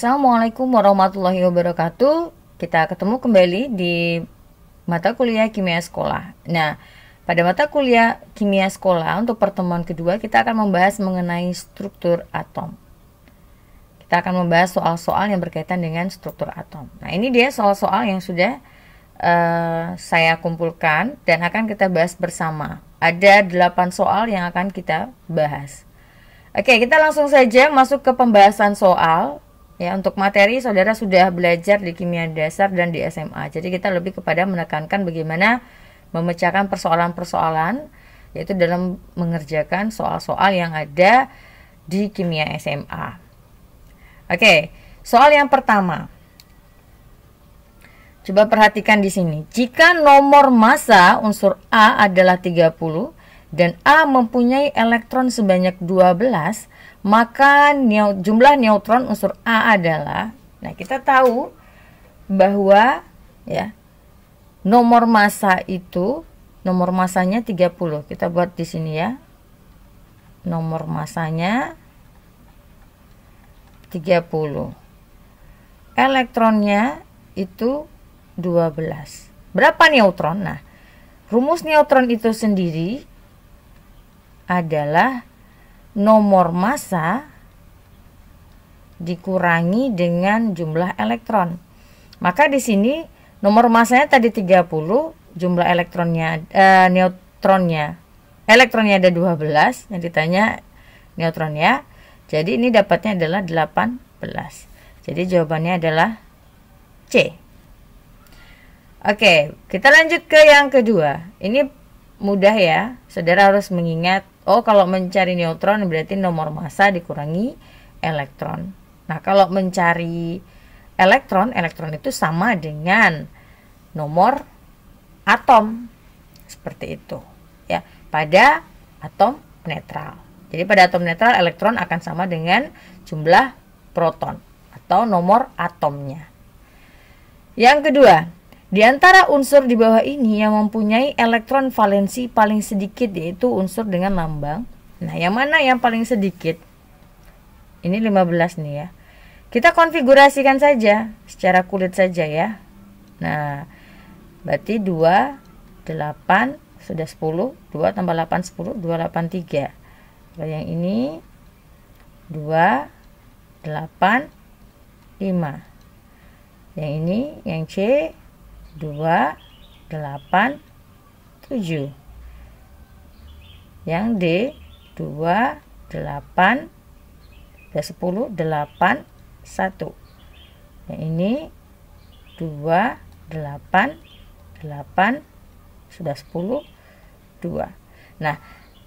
Assalamualaikum warahmatullahi wabarakatuh. Kita ketemu kembali di mata kuliah kimia sekolah. Nah, pada mata kuliah kimia sekolah untuk pertemuan kedua kita akan membahas mengenai struktur atom. Kita akan membahas soal-soal yang berkaitan dengan struktur atom. Nah, ini dia soal-soal yang sudah uh, saya kumpulkan dan akan kita bahas bersama. Ada 8 soal yang akan kita bahas. Oke, kita langsung saja masuk ke pembahasan soal. Ya, untuk materi saudara sudah belajar di kimia dasar dan di SMA. Jadi kita lebih kepada menekankan bagaimana memecahkan persoalan-persoalan yaitu dalam mengerjakan soal-soal yang ada di kimia SMA. Oke, soal yang pertama. Coba perhatikan di sini. Jika nomor massa unsur A adalah 30 dan A mempunyai elektron sebanyak 12, maka neo, jumlah neutron unsur A adalah nah kita tahu bahwa ya nomor massa itu nomor massanya 30. Kita buat di sini ya. Nomor massanya 30. Elektronnya itu 12. Berapa neutron? Nah, rumus neutron itu sendiri adalah nomor massa dikurangi dengan jumlah elektron. Maka di sini nomor massanya tadi 30, jumlah elektronnya eh, neutronnya. Elektronnya ada 12 yang ditanya neutronnya. Jadi ini dapatnya adalah 18. Jadi jawabannya adalah C. Oke, kita lanjut ke yang kedua. Ini mudah ya. Saudara harus mengingat Oh, kalau mencari neutron berarti nomor massa dikurangi elektron. Nah, kalau mencari elektron, elektron itu sama dengan nomor atom. Seperti itu, ya. Pada atom netral. Jadi pada atom netral elektron akan sama dengan jumlah proton atau nomor atomnya. Yang kedua, di antara unsur di bawah ini yang mempunyai elektron valensi paling sedikit yaitu unsur dengan lambang. Nah, yang mana yang paling sedikit? Ini 15 nih ya. Kita konfigurasikan saja secara kulit saja ya. Nah, berarti 2 8 sudah 10, 2 tambah 8 10, 2 8 3. Kalau yang ini 2 8 5. Yang ini yang C 2, 8, 7. Yang D 2, 8, 10, 8, 1. Yang ini 2, 8, 8, sudah 10, 2. Nah,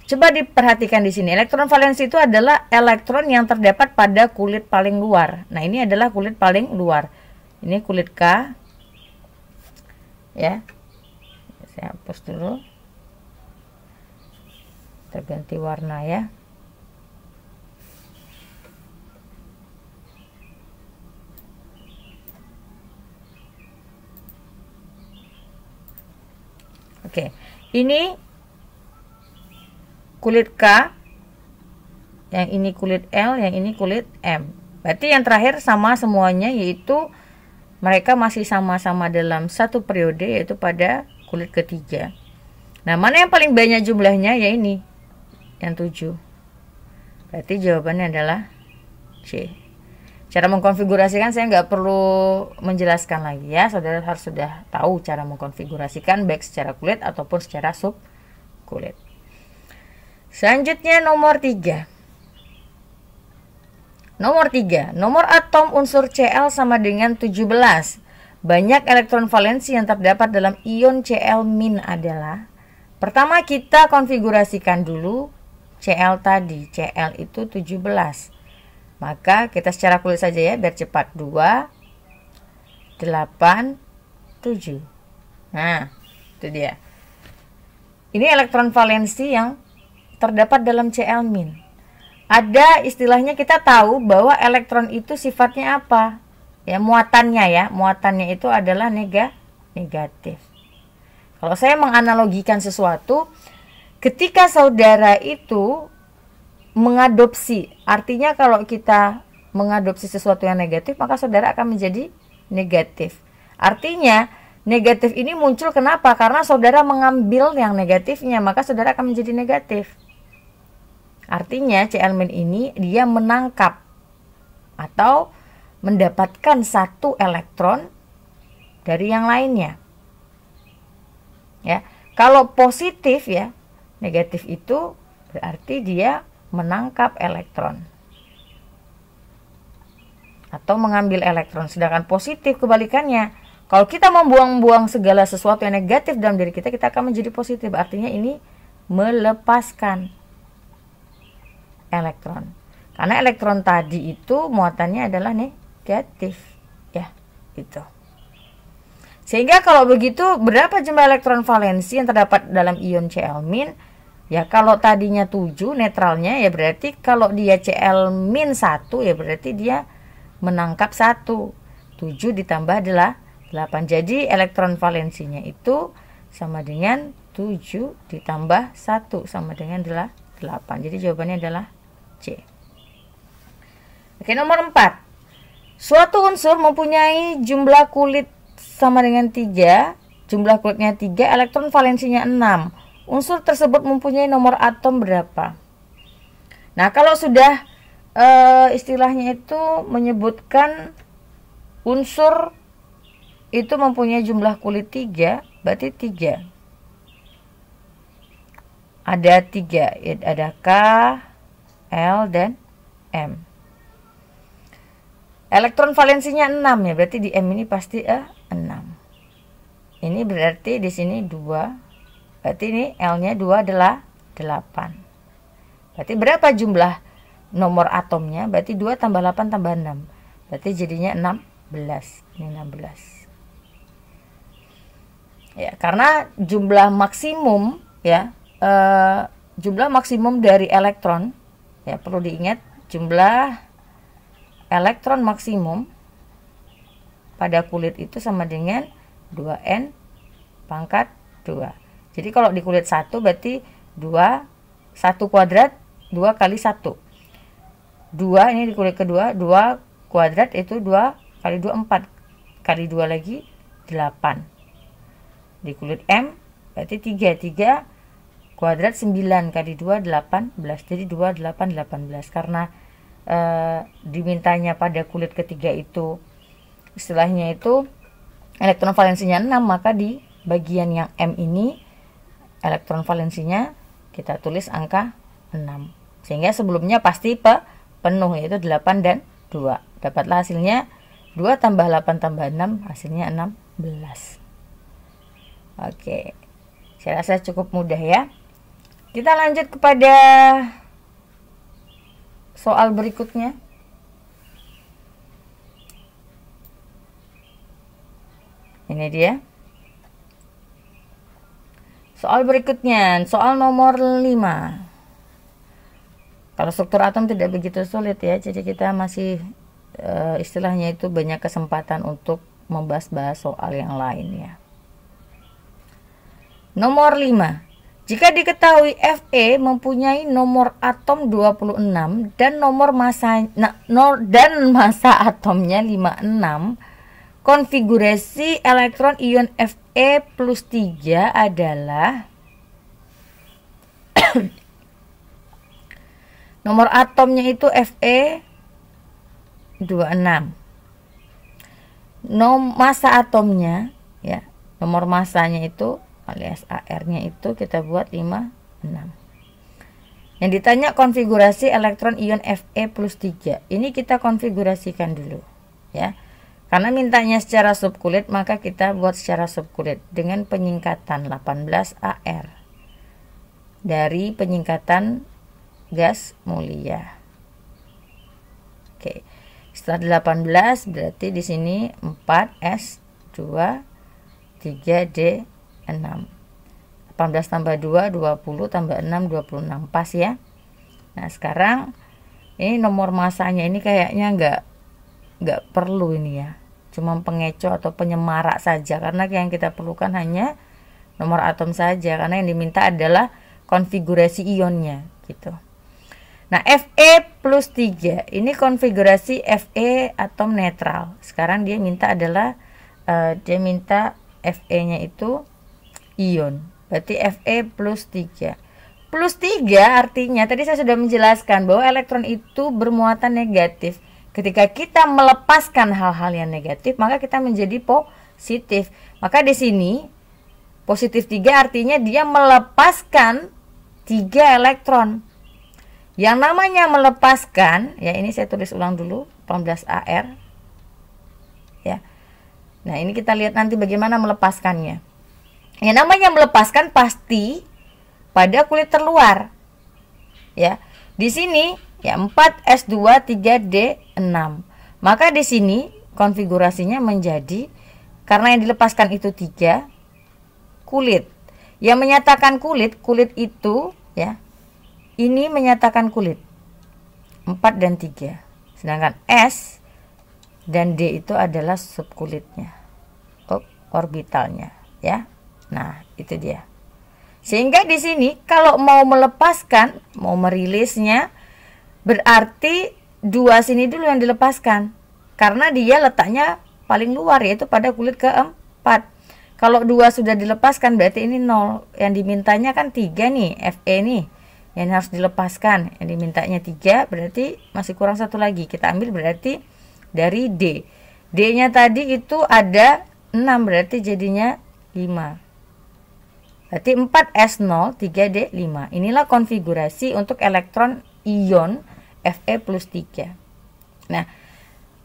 coba diperhatikan di sini. Elektron valensi itu adalah elektron yang terdapat pada kulit paling luar. Nah, ini adalah kulit paling luar. Ini kulit K, ya saya hapus dulu terganti warna ya Oke, ini kulit K, yang ini kulit L, yang ini kulit M. Berarti yang terakhir sama semuanya yaitu mereka masih sama-sama dalam satu periode yaitu pada kulit ketiga. Nah, mana yang paling banyak jumlahnya ya ini. Yang tujuh. Berarti jawabannya adalah C. Cara mengkonfigurasikan saya nggak perlu menjelaskan lagi ya. Saudara harus sudah tahu cara mengkonfigurasikan baik secara kulit ataupun secara sub kulit. Selanjutnya nomor 3. Nomor 3, nomor atom unsur Cl sama dengan 17. Banyak elektron valensi yang terdapat dalam ion Cl- min adalah Pertama kita konfigurasikan dulu Cl tadi, Cl itu 17. Maka kita secara kulit saja ya biar cepat 2 8 7. Nah, itu dia. Ini elektron valensi yang terdapat dalam Cl min ada istilahnya kita tahu bahwa elektron itu sifatnya apa ya muatannya ya muatannya itu adalah nega negatif kalau saya menganalogikan sesuatu ketika saudara itu mengadopsi artinya kalau kita mengadopsi sesuatu yang negatif maka saudara akan menjadi negatif artinya negatif ini muncul kenapa karena saudara mengambil yang negatifnya maka saudara akan menjadi negatif Artinya C elemen ini dia menangkap atau mendapatkan satu elektron dari yang lainnya. Ya, kalau positif ya, negatif itu berarti dia menangkap elektron atau mengambil elektron. Sedangkan positif kebalikannya, kalau kita membuang-buang segala sesuatu yang negatif dalam diri kita, kita akan menjadi positif. Artinya ini melepaskan elektron. Karena elektron tadi itu muatannya adalah negatif, ya, itu. Sehingga kalau begitu berapa jumlah elektron valensi yang terdapat dalam ion Cl- Ya kalau tadinya 7 netralnya ya berarti kalau dia Cl- 1 ya berarti dia menangkap 1. 7 ditambah adalah 8. Jadi elektron valensinya itu sama dengan 7 ditambah 1 sama dengan adalah 8. Jadi jawabannya adalah C. Oke, nomor 4. Suatu unsur mempunyai jumlah kulit sama dengan 3, jumlah kulitnya 3, elektron valensinya 6. Unsur tersebut mempunyai nomor atom berapa? Nah, kalau sudah e, istilahnya itu menyebutkan unsur itu mempunyai jumlah kulit 3, berarti 3. Ada 3, ya, ada K, L dan M. Elektron valensinya 6 ya, berarti di M ini pasti e, eh, 6. Ini berarti di sini 2. Berarti ini L-nya 2 adalah 8. Berarti berapa jumlah nomor atomnya? Berarti 2 tambah 8 tambah 6. Berarti jadinya 16. Ini 16. Ya, karena jumlah maksimum ya, eh, jumlah maksimum dari elektron ya perlu diingat jumlah elektron maksimum pada kulit itu sama dengan 2n pangkat 2 jadi kalau di kulit 1 berarti 2 1 kuadrat 2 kali 1 2 ini di kulit kedua 2 kuadrat itu 2 kali 2 4 kali 2 lagi 8 di kulit M berarti 3 3 kuadrat 9 kali 2 18 jadi 2 8 18 karena e, dimintanya pada kulit ketiga itu istilahnya itu elektron valensinya 6 maka di bagian yang M ini elektron valensinya kita tulis angka 6 sehingga sebelumnya pasti pe, penuh yaitu 8 dan 2 dapatlah hasilnya 2 tambah 8 tambah 6 hasilnya 16 oke saya rasa cukup mudah ya kita lanjut kepada soal berikutnya. Ini dia. Soal berikutnya, soal nomor 5. Kalau struktur atom tidak begitu sulit ya, jadi kita masih e, istilahnya itu banyak kesempatan untuk membahas-bahas soal yang lain ya. Nomor 5. Jika diketahui Fe mempunyai nomor atom 26 dan nomor masa nah, no, dan massa atomnya 56, konfigurasi elektron ion Fe plus 3 adalah nomor atomnya itu Fe 26. Nom massa atomnya ya, nomor masanya itu alias AR-nya itu kita buat 5, 6. Yang ditanya konfigurasi elektron ion Fe plus 3. Ini kita konfigurasikan dulu. ya. Karena mintanya secara subkulit, maka kita buat secara subkulit dengan penyingkatan 18 AR dari penyingkatan gas mulia. Oke. Setelah 18 berarti di sini 4S 2 3D 6 18 tambah 2 20 tambah 6 26 pas ya Nah sekarang ini nomor masanya ini kayaknya nggak nggak perlu ini ya cuma pengeco atau penyemarak saja karena yang kita perlukan hanya nomor atom saja karena yang diminta adalah konfigurasi ionnya gitu Nah Fe plus 3 ini konfigurasi Fe atom netral sekarang dia minta adalah uh, dia minta Fe nya itu ion. Berarti Fe plus 3. Plus 3 artinya tadi saya sudah menjelaskan bahwa elektron itu bermuatan negatif. Ketika kita melepaskan hal-hal yang negatif, maka kita menjadi positif. Maka di sini positif 3 artinya dia melepaskan 3 elektron. Yang namanya melepaskan, ya ini saya tulis ulang dulu, 18AR. Ya. Nah, ini kita lihat nanti bagaimana melepaskannya. Ya namanya melepaskan pasti pada kulit terluar. Ya. Di sini ya 4 S2 3D 6. Maka di sini konfigurasinya menjadi karena yang dilepaskan itu 3 kulit. Yang menyatakan kulit, kulit itu ya. Ini menyatakan kulit. 4 dan 3. Sedangkan S dan D itu adalah subkulitnya. Oh, orbitalnya, ya. Nah, itu dia. Sehingga di sini kalau mau melepaskan, mau merilisnya berarti dua sini dulu yang dilepaskan karena dia letaknya paling luar yaitu pada kulit keempat. Kalau dua sudah dilepaskan berarti ini nol. Yang dimintanya kan tiga nih, FE nih. Yang harus dilepaskan, yang dimintanya tiga berarti masih kurang satu lagi. Kita ambil berarti dari D. D-nya tadi itu ada 6 berarti jadinya 5. Berarti 4S0, 3D5. Inilah konfigurasi untuk elektron ion Fe plus 3. Nah,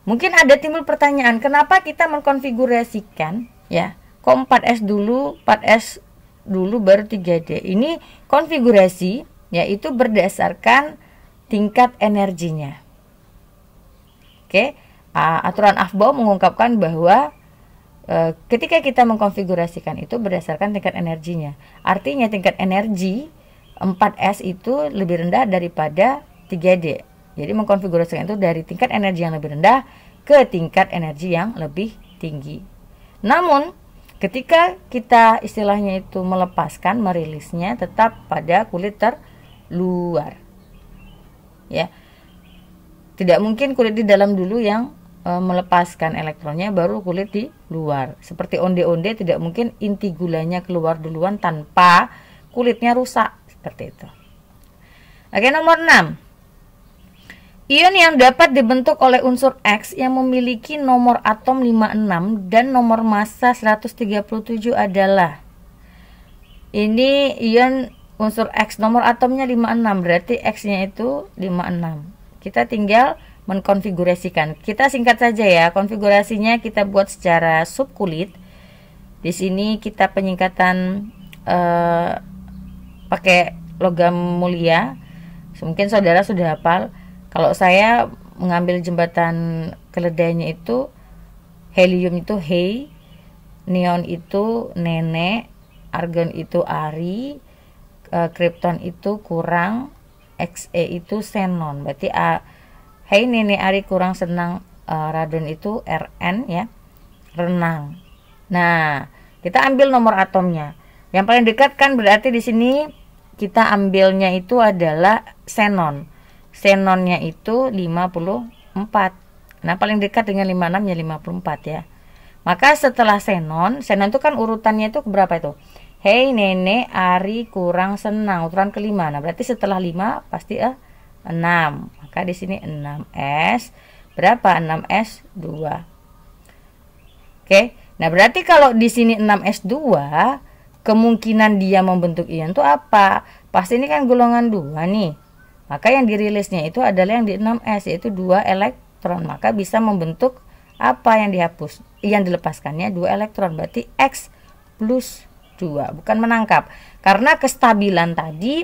mungkin ada timbul pertanyaan, kenapa kita mengkonfigurasikan ya, kok 4S dulu, 4S dulu baru 3D. Ini konfigurasi yaitu berdasarkan tingkat energinya. Oke, aturan AFBAU mengungkapkan bahwa Eh, ketika kita mengkonfigurasikan itu berdasarkan tingkat energinya. Artinya tingkat energi 4S itu lebih rendah daripada 3D. Jadi mengkonfigurasikan itu dari tingkat energi yang lebih rendah ke tingkat energi yang lebih tinggi. Namun ketika kita istilahnya itu melepaskan, merilisnya tetap pada kulit terluar. Ya. Tidak mungkin kulit di dalam dulu yang E, melepaskan elektronnya baru kulit di luar. Seperti onde-onde tidak mungkin inti gulanya keluar duluan tanpa kulitnya rusak seperti itu. Oke, nomor 6. Ion yang dapat dibentuk oleh unsur X yang memiliki nomor atom 56 dan nomor massa 137 adalah ini ion unsur X nomor atomnya 56 berarti X-nya itu 56. Kita tinggal mengkonfigurasikan. Kita singkat saja ya, konfigurasinya kita buat secara subkulit. Di sini kita penyingkatan eh, pakai logam mulia. Mungkin saudara sudah hafal. Kalau saya mengambil jembatan keledainya itu helium itu hei, neon itu nenek, argon itu ari, eh, krypton itu kurang, XE itu xenon. Berarti A Hei Nenek Ari kurang senang uh, eh, radon itu RN ya. Renang. Nah, kita ambil nomor atomnya. Yang paling dekat kan berarti di sini kita ambilnya itu adalah xenon. Xenonnya itu 54. Nah, paling dekat dengan 56 ya 54 ya. Maka setelah xenon, xenon itu kan urutannya itu berapa itu? Hei nenek Ari kurang senang urutan kelima. Nah berarti setelah 5 pasti eh 6. Maka di sini 6S. Berapa 6S? 2. Oke. Nah, berarti kalau di sini 6S2, kemungkinan dia membentuk ion itu apa? Pasti ini kan golongan 2 nih. Maka yang dirilisnya itu adalah yang di 6S yaitu 2 elektron. Maka bisa membentuk apa yang dihapus? Yang dilepaskannya 2 elektron berarti X plus 2 bukan menangkap karena kestabilan tadi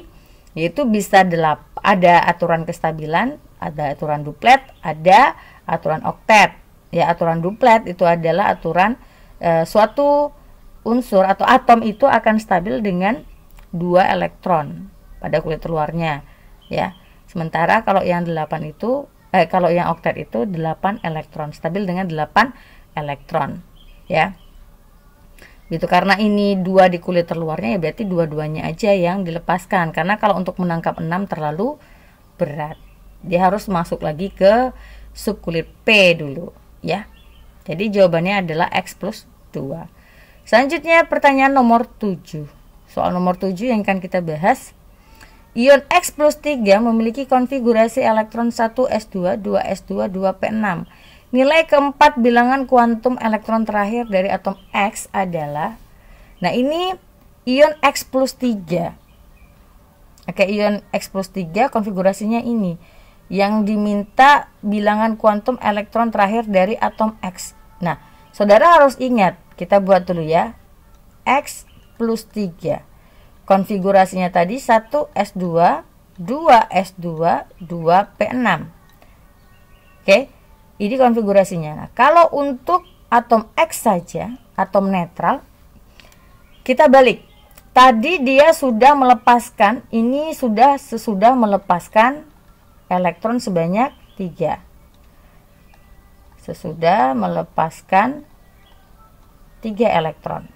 yaitu bisa delap, ada aturan kestabilan, ada aturan duplet, ada aturan oktet. Ya, aturan duplet itu adalah aturan e, suatu unsur atau atom itu akan stabil dengan dua elektron pada kulit luarnya, ya. Sementara kalau yang delapan itu eh kalau yang oktet itu delapan elektron, stabil dengan delapan elektron, ya gitu karena ini dua di kulit terluarnya ya berarti dua-duanya aja yang dilepaskan karena kalau untuk menangkap enam terlalu berat dia harus masuk lagi ke kulit P dulu ya jadi jawabannya adalah X plus 2 selanjutnya pertanyaan nomor 7 soal nomor 7 yang akan kita bahas ion X plus 3 memiliki konfigurasi elektron 1S2 2S2 2P6 Nilai keempat bilangan kuantum elektron terakhir dari atom X adalah Nah ini ion X plus 3 Oke ion X plus 3 konfigurasinya ini Yang diminta bilangan kuantum elektron terakhir dari atom X Nah saudara harus ingat kita buat dulu ya X plus 3 Konfigurasinya tadi 1 S2 2 S2 2 P6 Oke ini konfigurasinya. Nah, kalau untuk atom X saja, atom netral, kita balik. Tadi dia sudah melepaskan, ini sudah sesudah melepaskan elektron sebanyak tiga. Sesudah melepaskan tiga elektron.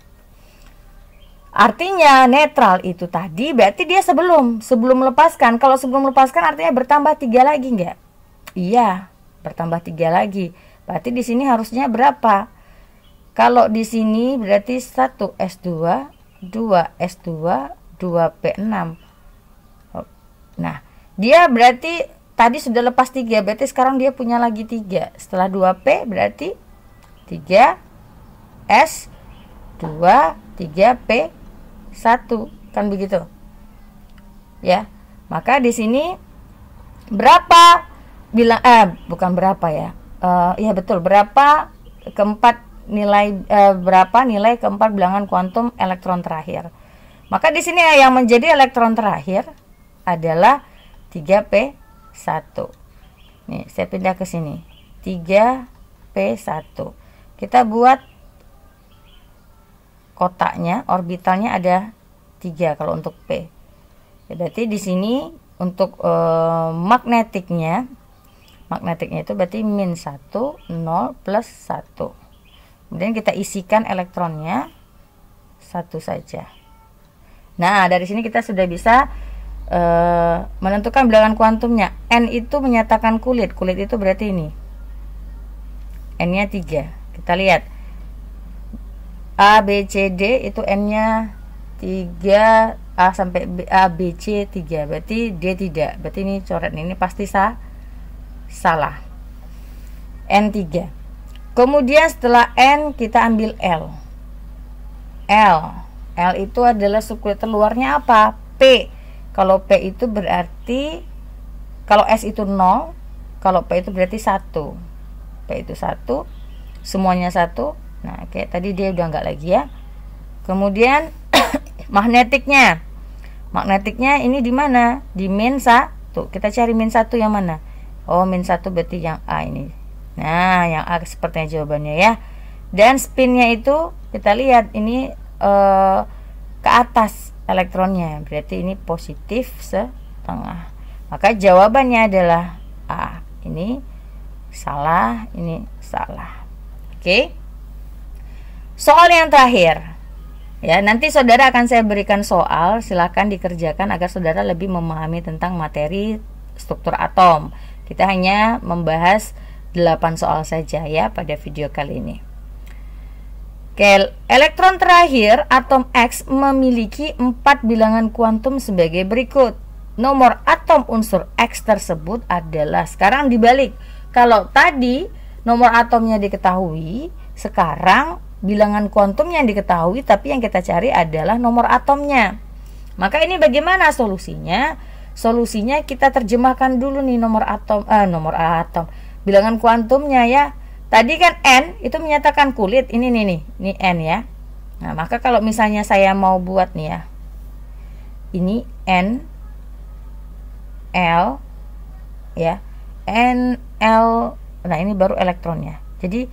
Artinya netral itu tadi berarti dia sebelum sebelum melepaskan. Kalau sebelum melepaskan artinya bertambah tiga lagi enggak? Iya bertambah 3 lagi. Berarti di sini harusnya berapa? Kalau di sini berarti 1 S2, 2 S2, 2 P6. Nah, dia berarti tadi sudah lepas 3, berarti sekarang dia punya lagi 3. Setelah 2 P berarti 3 S 2 3 P 1 kan begitu. Ya. Maka di sini berapa bilang eh bukan berapa ya uh, ya betul berapa keempat nilai uh, berapa nilai keempat bilangan kuantum elektron terakhir maka di sini yang menjadi elektron terakhir adalah 3p1 nih saya pindah ke sini 3p1 kita buat kotaknya orbitalnya ada 3 kalau untuk p ya, berarti di sini untuk uh, magnetiknya magnetiknya itu berarti min 1 0 plus 1 kemudian kita isikan elektronnya satu saja nah dari sini kita sudah bisa uh, menentukan bilangan kuantumnya N itu menyatakan kulit kulit itu berarti ini N nya 3 kita lihat A, B, C, D itu N nya 3 A sampai B, A, B, C 3 berarti D tidak berarti ini coret ini pasti sah salah. N3. Kemudian setelah N kita ambil L. L. L itu adalah subkulit luarnya apa? P. Kalau P itu berarti kalau S itu 0, kalau P itu berarti 1. P itu 1, semuanya 1. Nah, oke, okay. tadi dia udah enggak lagi ya. Kemudian magnetiknya. Magnetiknya ini di mana? Di min 1. Kita cari min 1 yang mana? oh min 1 berarti yang A ini nah yang A sepertinya jawabannya ya dan spinnya itu kita lihat ini eh, ke atas elektronnya berarti ini positif setengah maka jawabannya adalah A ini salah ini salah oke soal yang terakhir ya nanti saudara akan saya berikan soal silahkan dikerjakan agar saudara lebih memahami tentang materi struktur atom kita hanya membahas 8 soal saja ya pada video kali ini. Oke, elektron terakhir atom X memiliki 4 bilangan kuantum sebagai berikut. Nomor atom unsur X tersebut adalah sekarang dibalik. Kalau tadi nomor atomnya diketahui, sekarang bilangan kuantum yang diketahui tapi yang kita cari adalah nomor atomnya. Maka ini bagaimana solusinya? Solusinya kita terjemahkan dulu nih nomor atom eh, nomor atom bilangan kuantumnya ya. Tadi kan n itu menyatakan kulit ini nih nih, ini n ya. Nah, maka kalau misalnya saya mau buat nih ya. Ini n l ya. n l nah ini baru elektronnya. Jadi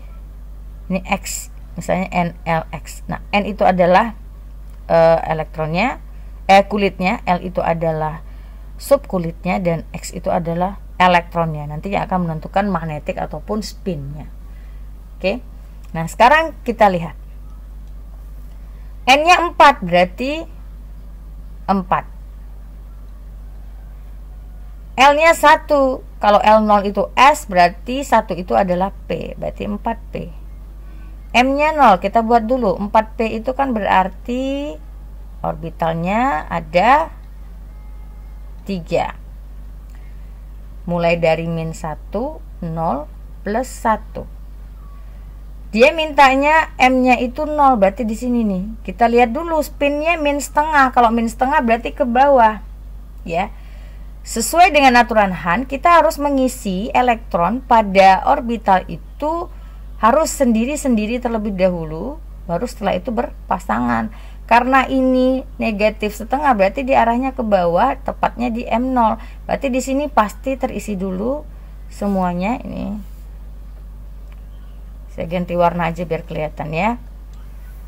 ini x misalnya n l x. Nah, N itu adalah uh, elektronnya, eh kulitnya, L itu adalah subkulitnya dan X itu adalah elektronnya. Nantinya akan menentukan magnetik ataupun spinnya. Oke. Nah, sekarang kita lihat. N-nya 4 berarti 4. L-nya 1. Kalau L0 itu S berarti 1 itu adalah P, berarti 4P. M-nya 0, kita buat dulu. 4P itu kan berarti orbitalnya ada 3 mulai dari min 1 0 plus 1 dia mintanya M-nya itu 0 berarti di sini nih kita lihat dulu spinnya min setengah kalau min setengah berarti ke bawah ya sesuai dengan aturan Han kita harus mengisi elektron pada orbital itu harus sendiri-sendiri terlebih dahulu baru setelah itu berpasangan karena ini negatif setengah berarti di arahnya ke bawah, tepatnya di M0. Berarti di sini pasti terisi dulu semuanya ini. Saya ganti warna aja biar kelihatan ya.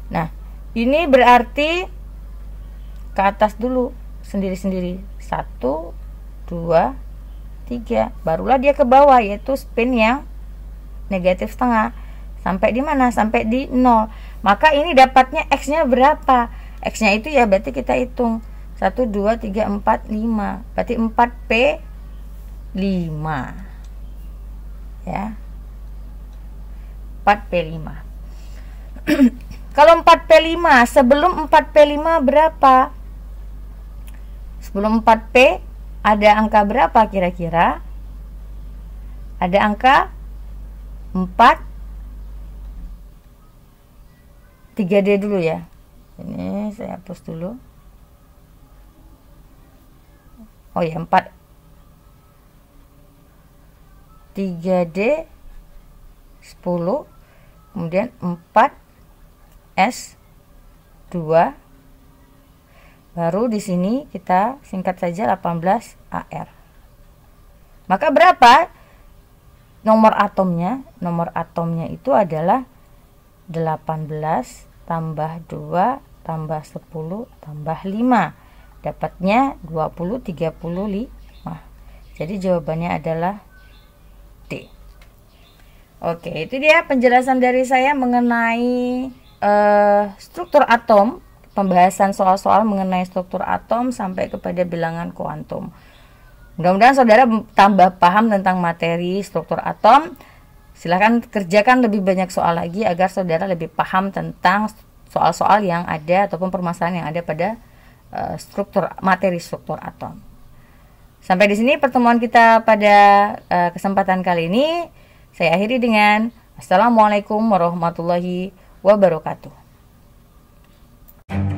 Nah, ini berarti ke atas dulu sendiri-sendiri. Satu, dua, tiga. Barulah dia ke bawah yaitu spin yang negatif setengah. Sampai di mana? Sampai di nol maka ini dapatnya X-nya berapa X-nya itu ya berarti kita hitung 1, 2, 3, 4, 5 berarti 4P 5 ya 4P 5 kalau 4P 5 sebelum 4P 5 berapa sebelum 4P ada angka berapa kira-kira ada angka 4 3D dulu ya ini saya hapus dulu oh ya 4 3D 10 kemudian 4 S 2 baru di sini kita singkat saja 18 AR maka berapa nomor atomnya nomor atomnya itu adalah 18 tambah 2 tambah 10 tambah 5 dapatnya 20 35 jadi jawabannya adalah D Oke itu dia penjelasan dari saya mengenai uh, struktur atom pembahasan soal-soal mengenai struktur atom sampai kepada bilangan kuantum Mudah-mudahan saudara tambah paham tentang materi struktur atom Silahkan kerjakan lebih banyak soal lagi agar saudara lebih paham tentang soal-soal yang ada ataupun permasalahan yang ada pada uh, struktur materi struktur atom. Sampai di sini pertemuan kita pada uh, kesempatan kali ini. Saya akhiri dengan Assalamualaikum warahmatullahi wabarakatuh.